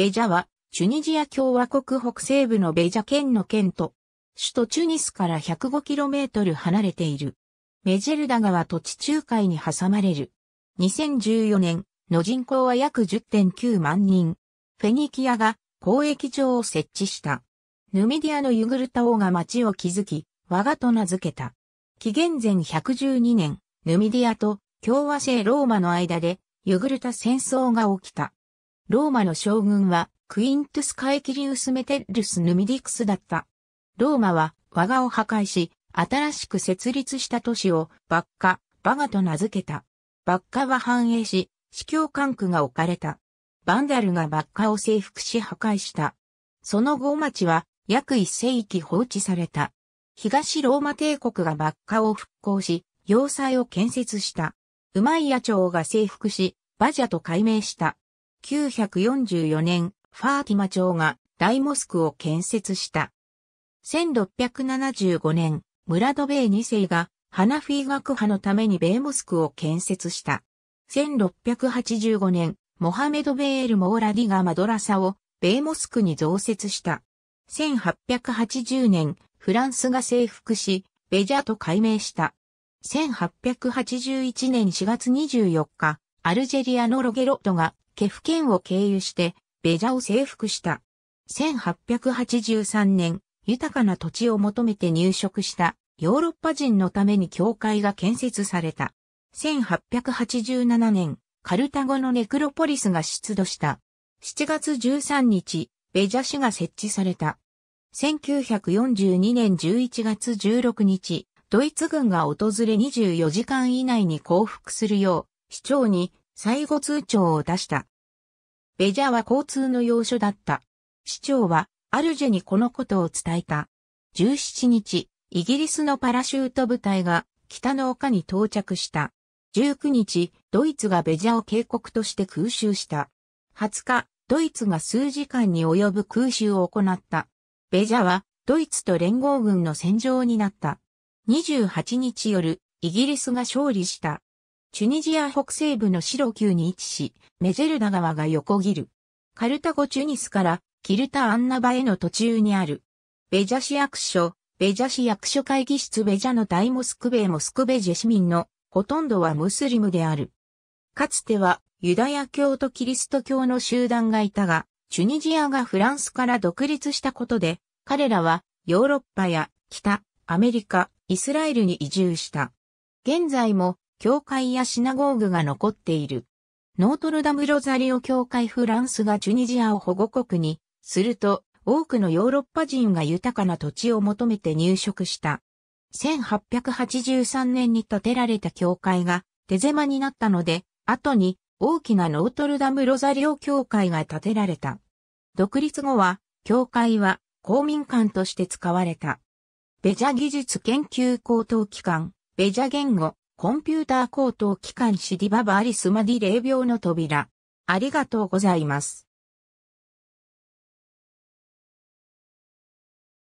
ベジャは、チュニジア共和国北西部のベジャ県の県と、首都チュニスから 105km 離れている。メジェルダ川と地中海に挟まれる。2014年の人口は約10.9万人。フェニキアが交易場を設置した。ヌミディアのユグルタ王が町を築き、我がと名付けた。紀元前112年、ヌミディアと共和制ローマの間でユグルタ戦争が起きた。ローマの将軍は、クイントス・カエキリウス・メテルス・ヌミディクスだった。ローマは、和賀を破壊し、新しく設立した都市を、バッカ、バガと名付けた。バッカは繁栄し、司教管区が置かれた。バンダルがバッカを征服し破壊した。その後町は、約一世紀放置された。東ローマ帝国がバッカを復興し、要塞を建設した。ウマイヤ朝が征服し、バジャと改名した。1944年、ファーティマ朝が大モスクを建設した。1675年、ムラドベー2世がハナフィー学派のためにベイモスクを建設した。1685年、モハメド・ベール・モーラディがマドラサをベイモスクに増設した。1880年、フランスが征服し、ベジャーと改名した。1881年4月24日、アルジェリアのロゲロットがケフ県を経由して、ベジャを征服した。1883年、豊かな土地を求めて入植したヨーロッパ人のために教会が建設された。1887年、カルタゴのネクロポリスが出土した。7月13日、ベジャ市が設置された。1942年11月16日、ドイツ軍が訪れ24時間以内に降伏するよう、市長に最後通帳を出した。ベジャは交通の要所だった。市長は、アルジェにこのことを伝えた。17日、イギリスのパラシュート部隊が北の丘に到着した。19日、ドイツがベジャを警告として空襲した。20日、ドイツが数時間に及ぶ空襲を行った。ベジャはドイツと連合軍の戦場になった。28日夜、イギリスが勝利した。チュニジア北西部のシロ級に位置し、メジェルダ川が横切る。カルタゴチュニスからキルタアンナバへの途中にある。ベジャ市役所、ベジャ市役所会議室ベジャの大モスクベイモスクベジェ市民のほとんどはムスリムである。かつてはユダヤ教とキリスト教の集団がいたが、チュニジアがフランスから独立したことで、彼らはヨーロッパや北、アメリカ、イスラエルに移住した。現在も教会やシナゴーグが残っている。ノートルダム・ロザリオ教会フランスがチュニジアを保護国にすると多くのヨーロッパ人が豊かな土地を求めて入植した。1883年に建てられた教会が手狭になったので、後に大きなノートルダム・ロザリオ教会が建てられた。独立後は、教会は公民館として使われた。ベジャ技術研究高等機関、ベジャ言語、コンピューター高等機関シディババアリスマディ霊病の扉。ありがとうございます。